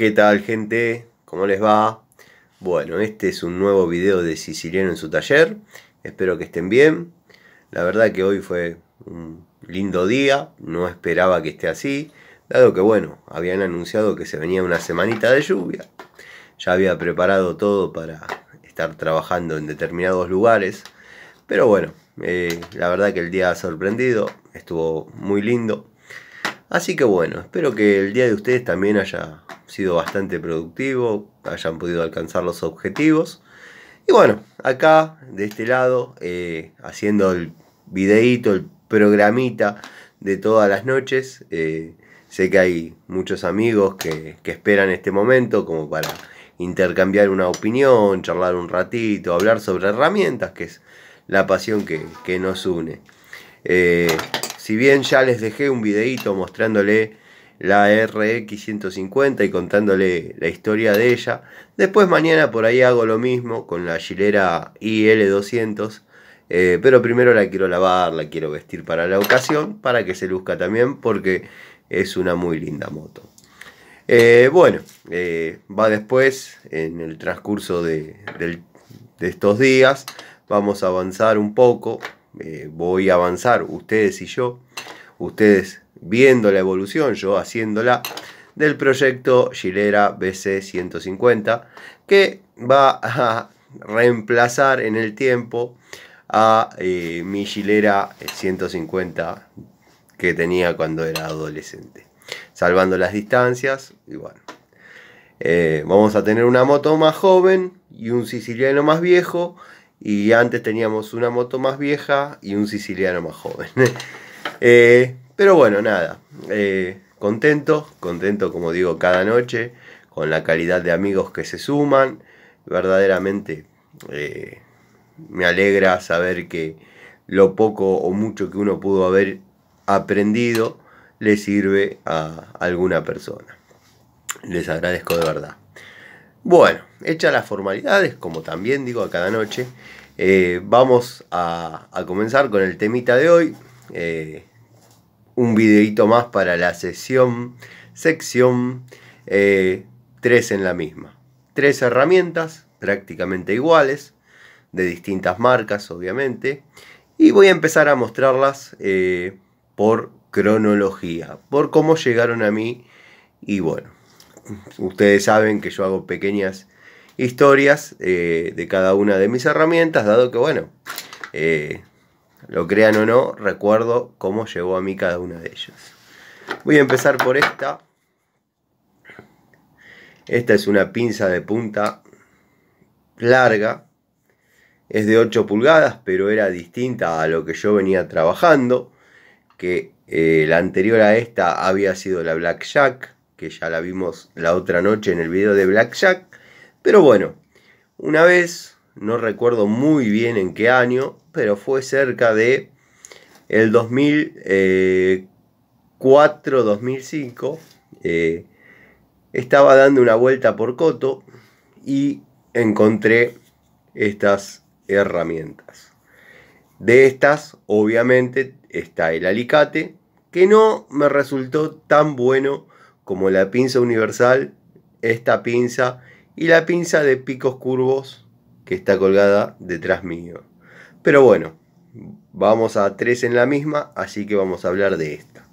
¿Qué tal gente? ¿Cómo les va? Bueno, este es un nuevo video de Siciliano en su taller. Espero que estén bien. La verdad que hoy fue un lindo día. No esperaba que esté así. Dado que, bueno, habían anunciado que se venía una semanita de lluvia. Ya había preparado todo para estar trabajando en determinados lugares. Pero bueno, eh, la verdad que el día ha sorprendido. Estuvo muy lindo. Así que bueno, espero que el día de ustedes también haya sido bastante productivo, hayan podido alcanzar los objetivos. Y bueno, acá de este lado, eh, haciendo el videíto, el programita de todas las noches. Eh, sé que hay muchos amigos que, esperan este momento como para intercambiar una opinión, charlar un ratito, hablar sobre herramientas, que es la pasión que, nos une. Eh, si bien ya les dejé un videito mostrándole la RX150 y contándole la historia de ella, después mañana por ahí hago lo mismo con la chilera IL200, eh, pero primero la quiero lavar, la quiero vestir para la ocasión, para que se luzca también, porque es una muy linda moto. Eh, bueno, eh, va después, en el transcurso de, de estos días, vamos a avanzar un poco eh, voy a avanzar, ustedes y yo, ustedes viendo la evolución, yo haciéndola, del proyecto Gilera BC150, que va a reemplazar en el tiempo a eh, mi Gilera 150 que tenía cuando era adolescente. Salvando las distancias, y bueno. Eh, vamos a tener una moto más joven y un siciliano más viejo y antes teníamos una moto más vieja y un siciliano más joven. Eh, pero bueno, nada, eh, contento, contento como digo cada noche, con la calidad de amigos que se suman, verdaderamente eh, me alegra saber que lo poco o mucho que uno pudo haber aprendido le sirve a alguna persona. Les agradezco de verdad. Bueno, hechas las formalidades, como también digo a cada noche, eh, vamos a, comenzar con el temita de hoy. Eh, un videito más para la sesión, sección 3 eh, en la misma. Tres herramientas prácticamente iguales, de distintas marcas obviamente. Y voy a empezar a mostrarlas por cronología, por cómo llegaron a mí y bueno, ustedes saben que yo hago pequeñas historias eh, de cada una de mis herramientas, dado que, bueno, eh, lo crean o no, recuerdo cómo llegó a mí cada una de ellas. Voy a empezar por esta. Esta es una pinza de punta larga. Es de 8 pulgadas, pero era distinta a lo que yo venía trabajando. Que eh, la anterior a esta había sido la Black Jack que ya la vimos la otra noche en el video de Blackjack. Pero bueno, una vez, no recuerdo muy bien en qué año, pero fue cerca de el 2004-2005, eh, eh, estaba dando una vuelta por Coto y encontré estas herramientas. De estas, obviamente, está el alicate, que no me resultó tan bueno como la pinza universal, esta pinza y la pinza de picos curvos que está colgada detrás mío. Pero bueno, vamos a tres en la misma, así que vamos a hablar de esta.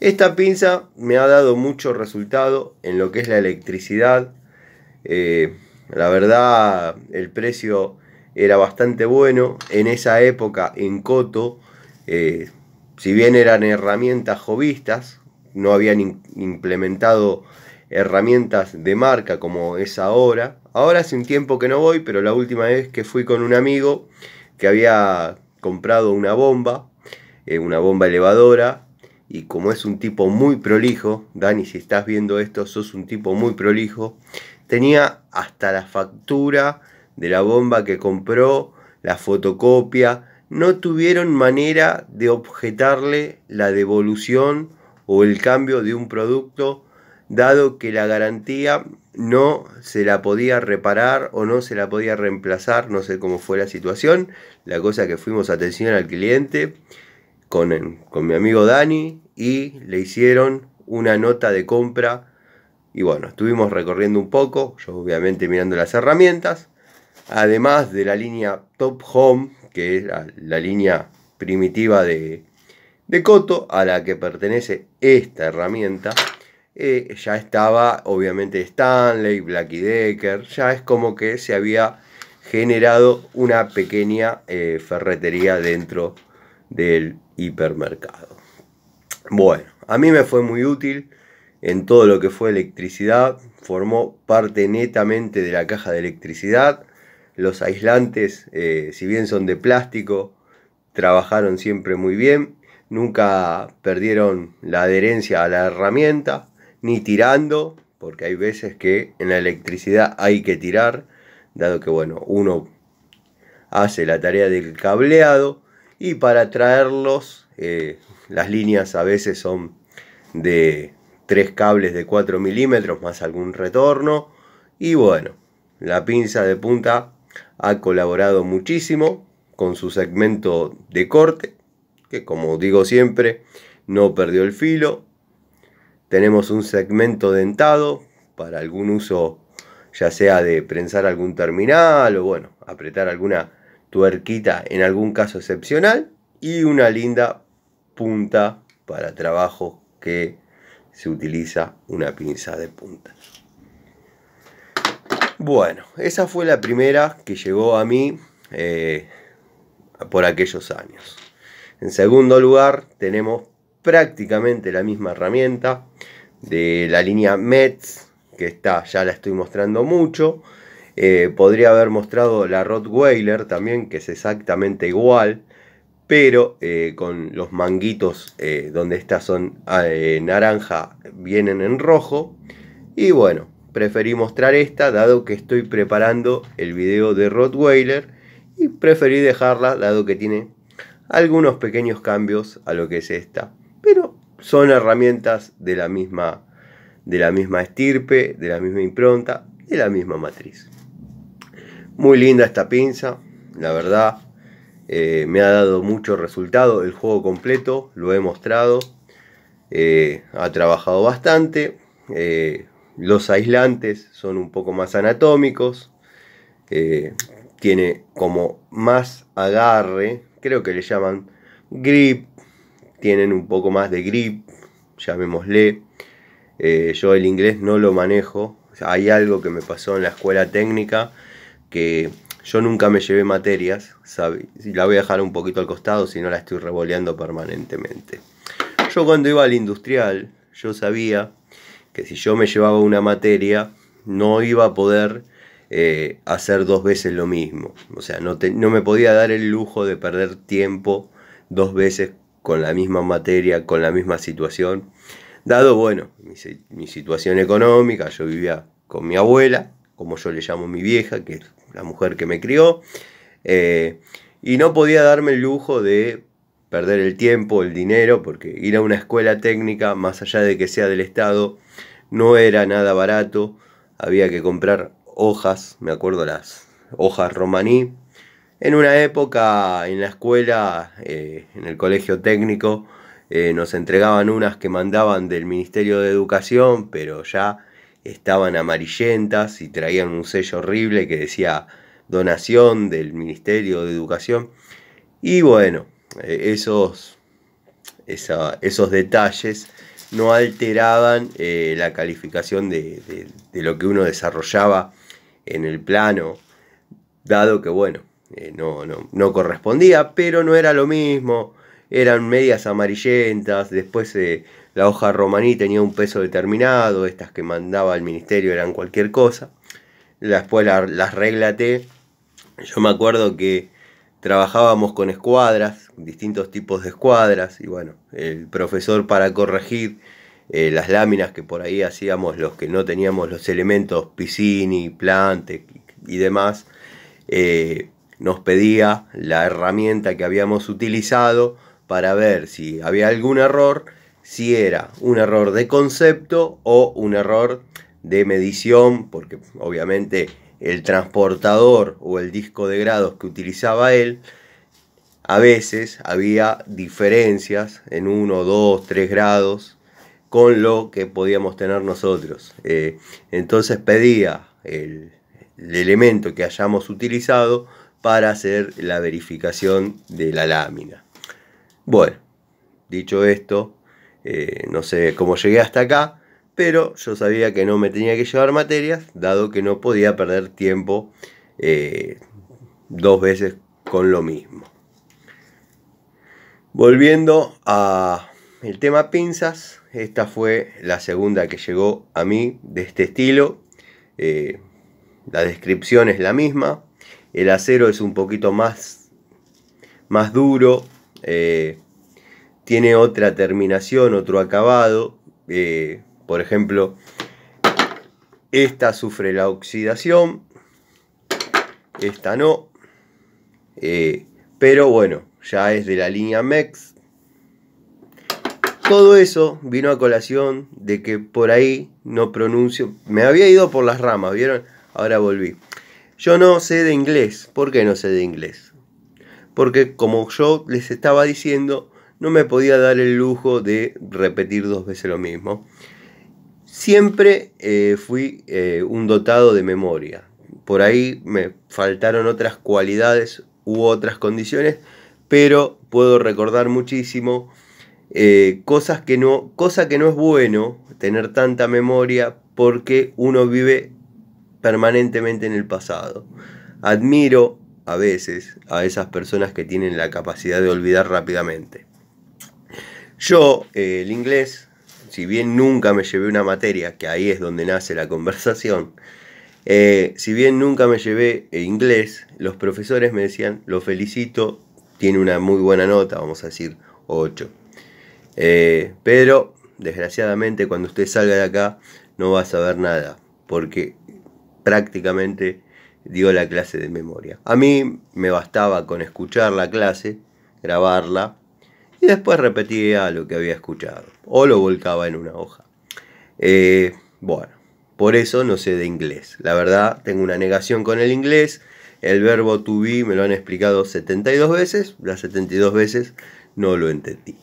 Esta pinza me ha dado mucho resultado en lo que es la electricidad. Eh, la verdad, el precio era bastante bueno. En esa época, en Coto, eh, si bien eran herramientas jovistas, no habían implementado herramientas de marca como es ahora. Ahora hace un tiempo que no voy, pero la última vez que fui con un amigo que había comprado una bomba, eh, una bomba elevadora, y como es un tipo muy prolijo, Dani, si estás viendo esto, sos un tipo muy prolijo, tenía hasta la factura de la bomba que compró, la fotocopia, no tuvieron manera de objetarle la devolución o el cambio de un producto, dado que la garantía no se la podía reparar o no se la podía reemplazar, no sé cómo fue la situación. La cosa que fuimos a atención al cliente con, con mi amigo Dani y le hicieron una nota de compra. Y bueno, estuvimos recorriendo un poco, yo obviamente mirando las herramientas, además de la línea Top Home, que es la línea primitiva de, de Coto, a la que pertenece esta herramienta, eh, ya estaba obviamente Stanley, Blackie Decker, ya es como que se había generado una pequeña eh, ferretería dentro del hipermercado. Bueno, a mí me fue muy útil en todo lo que fue electricidad, formó parte netamente de la caja de electricidad, los aislantes, eh, si bien son de plástico, trabajaron siempre muy bien, nunca perdieron la adherencia a la herramienta, ni tirando, porque hay veces que en la electricidad hay que tirar, dado que bueno, uno hace la tarea del cableado y para traerlos eh, las líneas a veces son de tres cables de 4 milímetros más algún retorno y bueno, la pinza de punta ha colaborado muchísimo con su segmento de corte que como digo siempre, no perdió el filo. Tenemos un segmento dentado para algún uso, ya sea de prensar algún terminal o bueno, apretar alguna tuerquita en algún caso excepcional. Y una linda punta para trabajo, que se utiliza una pinza de punta. Bueno, esa fue la primera que llegó a mí eh, por aquellos años. En segundo lugar, tenemos prácticamente la misma herramienta de la línea Metz, que está, ya la estoy mostrando mucho. Eh, podría haber mostrado la Rottweiler también, que es exactamente igual, pero eh, con los manguitos eh, donde estas son naranja vienen en rojo. Y bueno, preferí mostrar esta, dado que estoy preparando el video de Rottweiler, y preferí dejarla, dado que tiene algunos pequeños cambios a lo que es esta, pero son herramientas de la misma, de la misma estirpe, de la misma impronta, de la misma matriz. Muy linda esta pinza, la verdad, eh, me ha dado mucho resultado el juego completo, lo he mostrado, eh, ha trabajado bastante, eh, los aislantes son un poco más anatómicos, tiene como más agarre, creo que le llaman grip, tienen un poco más de grip, llamémosle. Eh, yo el inglés no lo manejo. hay algo que me pasó en la escuela técnica que yo nunca me llevé materias. La voy a dejar un poquito al costado si no la estoy revoleando permanentemente. Yo cuando iba al industrial, yo sabía que si yo me llevaba una materia, no iba a poder eh, hacer dos veces lo mismo. O sea, no, me podía dar el lujo de perder tiempo dos veces con la misma materia, con la misma situación. Dado, bueno, mi, situación económica, yo vivía con mi abuela, como yo le llamo mi vieja, que es la mujer que me crió, eh, y no podía darme el lujo de perder el tiempo, el dinero, porque ir a una escuela técnica, más allá de que sea del Estado, no era nada barato, había que comprar hojas, me acuerdo las hojas romaní. En una época en la escuela, eh, en el colegio técnico, eh, nos entregaban unas que mandaban del Ministerio de Educación, pero ya estaban amarillentas y traían un sello horrible que decía donación del Ministerio de Educación. Y bueno, eh, esos, esos detalles no alteraban la calificación de, lo que uno desarrollaba en el plano, dado que bueno, eh, no, correspondía, pero no era lo mismo, eran medias amarillentas, después eh, la hoja romaní tenía un peso determinado, estas que mandaba el ministerio eran cualquier cosa, después las reglas yo me acuerdo que trabajábamos con escuadras, distintos tipos de escuadras, y bueno, el profesor para corregir eh, las láminas que por ahí hacíamos los que no teníamos los elementos Piscini, Plante y demás, eh, nos pedía la herramienta que habíamos utilizado para ver si había algún error, si era un error de concepto o un error de medición, porque obviamente el transportador o el disco de grados que utilizaba él, a veces había diferencias en 1, 2, 3 grados con lo que podíamos tener nosotros. Eh, entonces pedía el, elemento que hayamos utilizado para hacer la verificación de la lámina. Bueno, dicho esto, eh, no sé cómo llegué hasta acá, pero yo sabía que no me tenía que llevar materias, dado que no podía perder tiempo eh, dos veces con lo mismo. Volviendo a el tema pinzas, esta fue la segunda que llegó a mí de este estilo. Eh, la descripción es la misma. El acero es un poquito más, más duro. Eh, tiene otra terminación, otro acabado. Eh, por ejemplo, esta sufre la oxidación. Esta no. pero bueno, ya es de la línea MEX todo eso vino a colación de que por ahí no pronuncio, me había ido por las ramas, ¿vieron? Ahora volví. Yo no sé de inglés. ¿Por qué no sé de inglés? Porque como yo les estaba diciendo, no me podía dar el lujo de repetir dos veces lo mismo. Siempre eh, fui eh, un dotado de memoria. Por ahí me faltaron otras cualidades u otras condiciones, pero puedo recordar muchísimo eh, cosas que no, cosa que no es bueno tener tanta memoria porque uno vive permanentemente en el pasado. Admiro a veces a esas personas que tienen la capacidad de olvidar rápidamente. Yo, eh, el inglés, si bien nunca me llevé una materia, que ahí es donde nace la conversación, eh, si bien nunca me llevé inglés, los profesores me decían, lo felicito, tiene una muy buena nota, vamos a decir 8. Eh, pero, desgraciadamente, cuando usted salga de acá, no va a saber nada, porque prácticamente dio la clase de memoria. A mí me bastaba con escuchar la clase, grabarla, y después repetía lo que había escuchado, o lo volcaba en una hoja. Eh, bueno, por eso no sé de inglés. La verdad, tengo una negación con el inglés. El verbo to be me lo han explicado 72 veces, las 72 veces no lo entendí.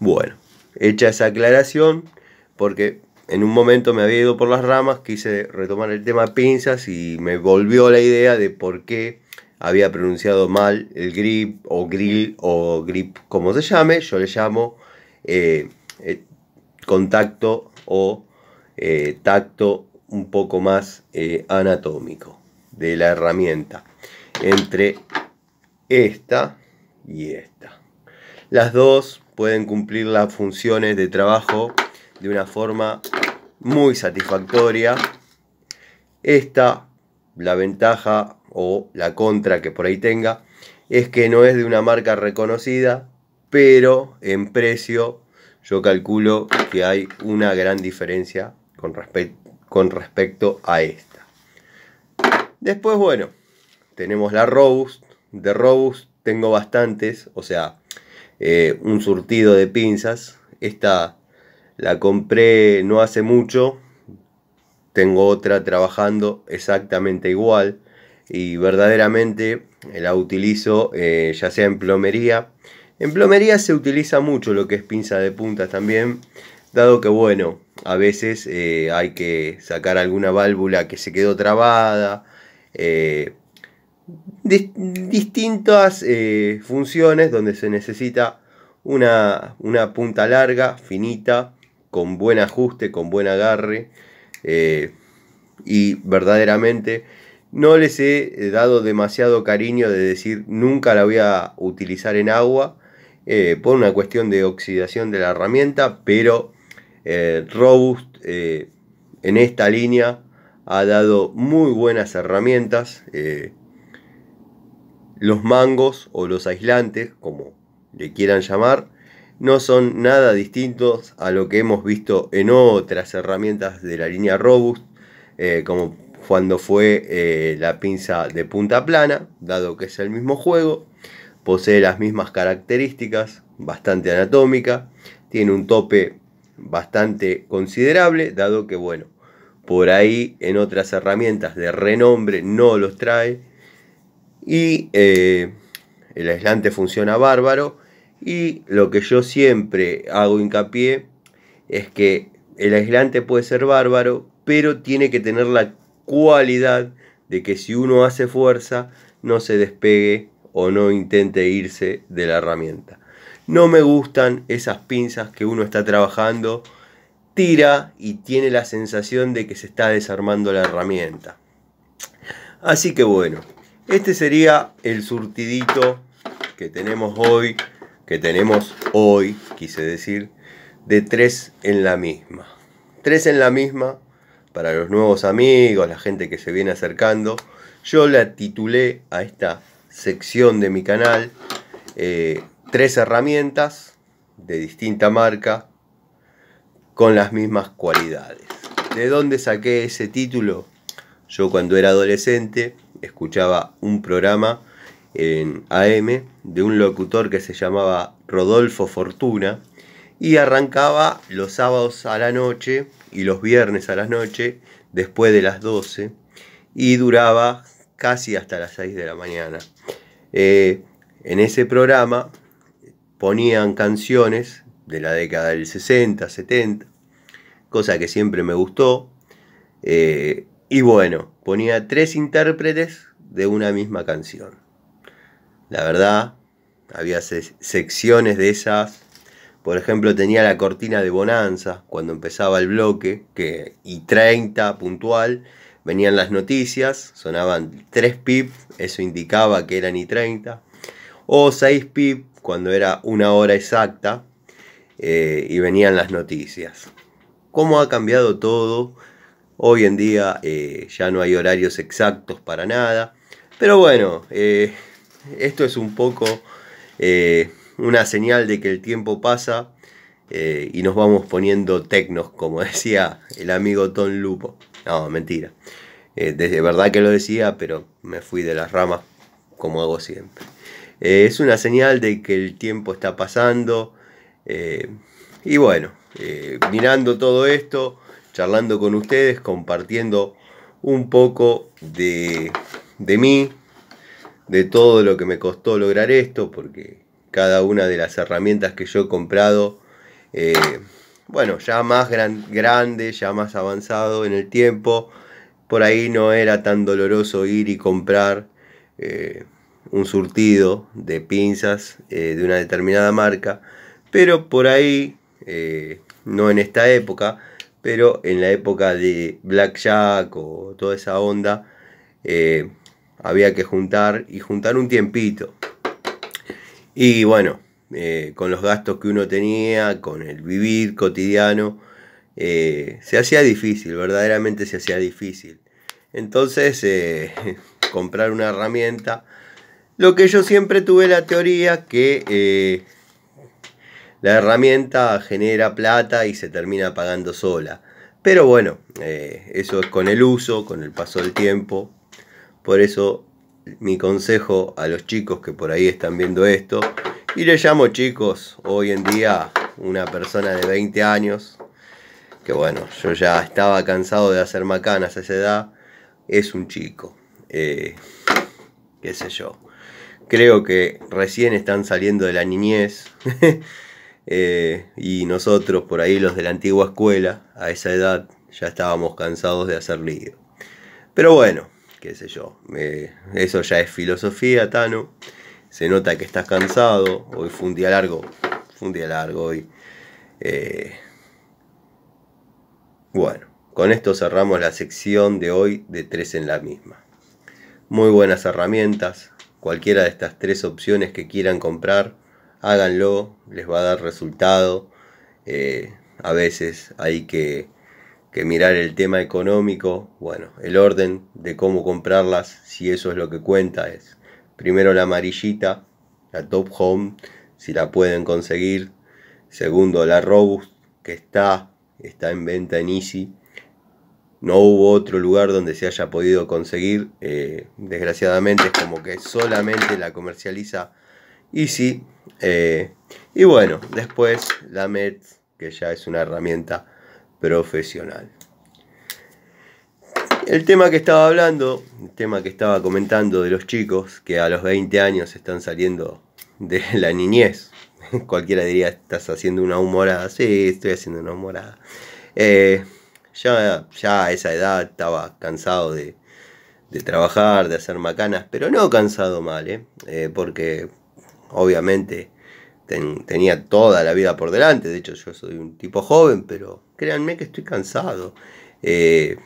Bueno, hecha esa aclaración, porque en un momento me había ido por las ramas, quise retomar el tema pinzas y me volvió la idea de por qué había pronunciado mal el grip o grill o grip, como se llame, yo le llamo eh, eh, contacto o eh, tacto un poco más anatómico de la herramienta entre esta y esta. Las dos pueden cumplir las funciones de trabajo de una forma muy satisfactoria. Esta, la ventaja o la contra que por ahí tenga, es que no es de una marca reconocida, pero en precio yo calculo que hay una gran diferencia con, con respecto a esta. Después, bueno, tenemos la Robust. De Robust tengo bastantes, o sea, eh, un surtido de pinzas. Esta la compré no hace mucho. Tengo otra trabajando exactamente igual. Y verdaderamente la utilizo eh, ya sea en plomería. En plomería se utiliza mucho lo que es pinza de puntas también. Dado que bueno, a veces eh, hay que sacar alguna válvula que se quedó trabada distintas eh, funciones donde se necesita una, punta larga, finita, con buen ajuste, con buen agarre. Eh, y verdaderamente no les he eh, dado demasiado cariño de decir nunca la voy a utilizar en agua por una cuestión de oxidación de la herramienta, pero Robust en esta línea ha dado muy buenas herramientas. Los mangos o los aislantes, como le quieran llamar, no son nada distintos a lo que hemos visto en otras herramientas de la línea Robust, eh, como cuando fue eh, la pinza de punta plana, dado que es el mismo juego, posee las mismas características, bastante anatómica, tiene un tope bastante considerable, dado que bueno, por ahí en otras herramientas de renombre no los trae y eh, el aislante funciona bárbaro. Y lo que yo siempre hago hincapié es que el aislante puede ser bárbaro, pero tiene que tener la cualidad de que si uno hace fuerza, no se despegue o no intente irse de la herramienta. No me gustan esas pinzas que uno está trabajando, tira y tiene la sensación de que se está desarmando la herramienta. Así que bueno, este sería el surtidito que tenemos hoy, que tenemos hoy, quise decir, de tres en la misma. Tres en la misma para los nuevos amigos, la gente que se viene acercando. Yo la titulé a esta sección de mi canal eh, tres herramientas de distinta marca con las mismas cualidades. ¿De dónde saqué ese título? Yo cuando era adolescente escuchaba un programa en AM de un locutor que se llamaba Rodolfo Fortuna y arrancaba los sábados a la noche y los viernes a la noche después de las 12 y duraba casi hasta las 6 de la mañana. Eh, en ese programa ponían canciones de la década del 60, 70, cosa que siempre me gustó. Eh, y bueno, ponía tres intérpretes de una misma canción. La verdad, había secciones de esas. Por ejemplo, tenía la cortina de Bonanza cuando empezaba el bloque, que, y 30 puntual, venían las noticias, sonaban 3 pip, eso indicaba que eran y 30, o 6 pip cuando era una hora exacta, eh, y venían las noticias. ¿Cómo ha cambiado todo? Hoy en día eh, ya no hay horarios exactos para nada. Pero bueno, eh, esto es un poco eh, una señal de que el tiempo pasa y nos vamos poniendo tecnos, como decía el amigo Tom Lupo. No, mentira. de verdad que lo decía, pero me fui de las ramas como hago siempre. es una señal de que el tiempo está pasando. y bueno, mirando todo esto charlando con ustedes, compartiendo un poco de, mí, de todo lo que me costó lograr esto, porque cada una de las herramientas que yo he comprado, eh, bueno, ya más gran, grande, ya más avanzado en el tiempo, por ahí no era tan doloroso ir y comprar eh, un surtido de pinzas eh, de una determinada marca, pero por ahí, no en esta época, pero en la época de Blackjack o toda esa onda, eh, había que juntar y juntar un tiempito. Y bueno, eh, con los gastos que uno tenía, con el vivir cotidiano, eh, se hacía difícil, verdaderamente se hacía difícil. Entonces, comprar una herramienta, lo que yo siempre tuve la teoría que la herramienta genera plata y se termina pagando sola. Pero bueno, eh, eso es con el uso, con el paso del tiempo. Por eso mi consejo a los chicos que por ahí están viendo esto, y les llamo chicos, hoy en día una persona de 20 años, que bueno, yo ya estaba cansado de hacer macanas a esa edad, es un chico. Eh, qué sé yo. Creo que recién están saliendo de la niñez. Eh, y nosotros, por ahí los de la antigua escuela, a esa edad ya estábamos cansados de hacer lío. Pero bueno, qué sé yo, eso ya es filosofía, Tano. Se nota que estás cansado, hoy fue un día largo, fue un día largo hoy. Eh, bueno, con esto cerramos la sección de hoy de tres en la misma. Muy buenas herramientas, cualquiera de estas tres opciones que quieran comprar háganlo, les va a dar resultado. Eh, a veces hay que, mirar el tema económico, bueno, el orden de cómo comprarlas, si eso es lo que cuenta, es primero la amarillita, la top home, si la pueden conseguir, segundo la robust, que está, está en venta en Easy. No hubo otro lugar donde se haya podido conseguir. Eh, desgraciadamente es como que solamente la comercializa Easy. Eh, y bueno, después la MET, que ya es una herramienta profesional. El tema que estaba hablando, el tema que estaba comentando de los chicos que a los 20 años están saliendo de la niñez. Cualquiera diría, estás haciendo una humorada. Sí, estoy haciendo una humorada. Eh, ya, ya a esa edad estaba cansado de, trabajar, de hacer macanas, pero no cansado mal, Eh, eh porque obviamente tenía toda la vida por delante, de hecho yo soy un tipo joven, pero créanme que estoy cansado. Eh,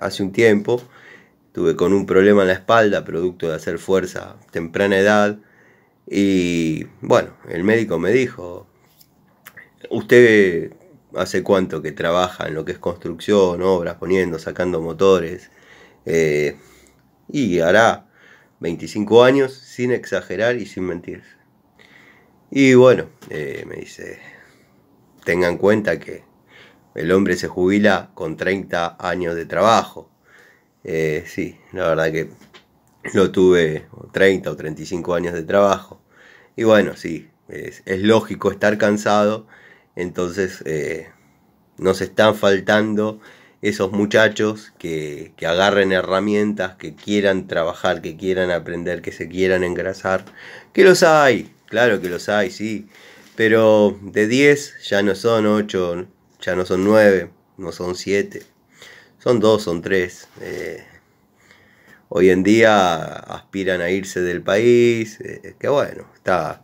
hace un tiempo Tuve con un problema en la espalda, producto de hacer fuerza temprana edad, y bueno, el médico me dijo, usted hace cuánto que trabaja en lo que es construcción, obras, poniendo, sacando motores, eh, y hará 25 años, sin exagerar y sin mentir. Y bueno, eh, me dice, tengan en cuenta que el hombre se jubila con 30 años de trabajo. Eh, sí, la verdad que lo tuve 30 o 35 años de trabajo. Y bueno, sí, es, lógico estar cansado. Entonces eh, nos están faltando esos muchachos que, que, agarren herramientas, que quieran trabajar, que quieran aprender, que se quieran engrasar. Que los hay, claro que los hay, sí. Pero de 10 ya no son 8, ya no son 9, no son 7. Son 2, son 3. Eh, hoy en día aspiran a irse del país. Eh, que bueno, está,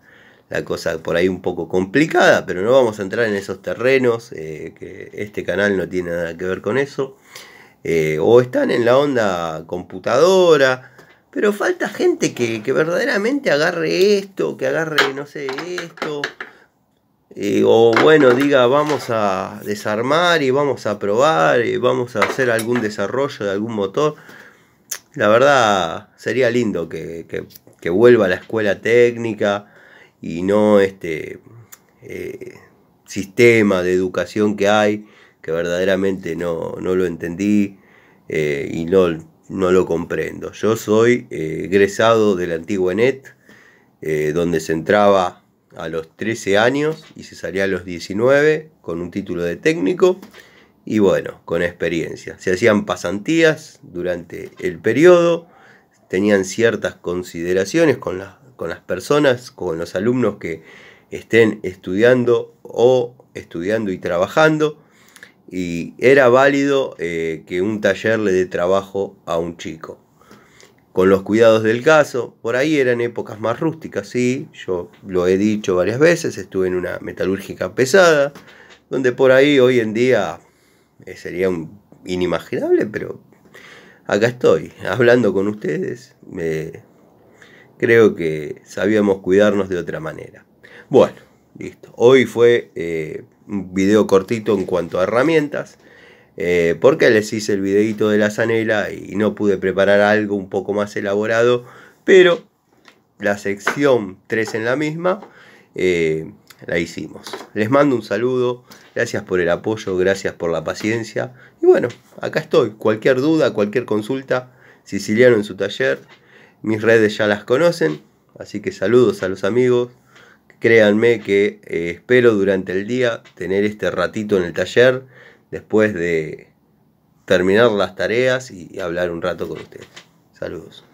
la cosa por ahí un poco complicada, pero no vamos a entrar en esos terrenos, eh, que este canal no tiene nada que ver con eso. Eh, o están en la onda computadora, pero falta gente que, verdaderamente agarre esto, que agarre, no sé, esto. Eh, o bueno, diga, vamos a desarmar y vamos a probar y vamos a hacer algún desarrollo de algún motor. La verdad, sería lindo que vuelva a la escuela técnica y no este eh, sistema de educación que hay, que verdaderamente no, lo entendí eh, y no, lo comprendo. Yo soy eh, egresado de la antigua donde se entraba a los 13 años y se salía a los 19 con un título de técnico y bueno, con experiencia. Se hacían pasantías durante el periodo, tenían ciertas consideraciones con las con las personas, con los alumnos que estén estudiando o estudiando y trabajando. Y era válido eh, que un taller le dé trabajo a un chico. Con los cuidados del caso, por ahí eran épocas más rústicas, sí, yo lo he dicho varias veces, estuve en una metalúrgica pesada, donde por ahí hoy en día eh, sería inimaginable, pero acá estoy, hablando con ustedes, creo que sabíamos cuidarnos de otra manera. Bueno, listo. Hoy fue eh, un video cortito en cuanto a herramientas. Eh, porque les hice el videito de la zanela y no pude preparar algo un poco más elaborado, pero la sección 3 en la misma eh, la hicimos. Les mando un saludo, gracias por el apoyo, gracias por la paciencia y bueno, acá estoy, cualquier duda, cualquier consulta, siciliano en su taller. Mis redes ya las conocen, así que saludos a los amigos. Créanme que eh, espero durante el día tener este ratito en el taller después de terminar las tareas y hablar un rato con ustedes. Saludos.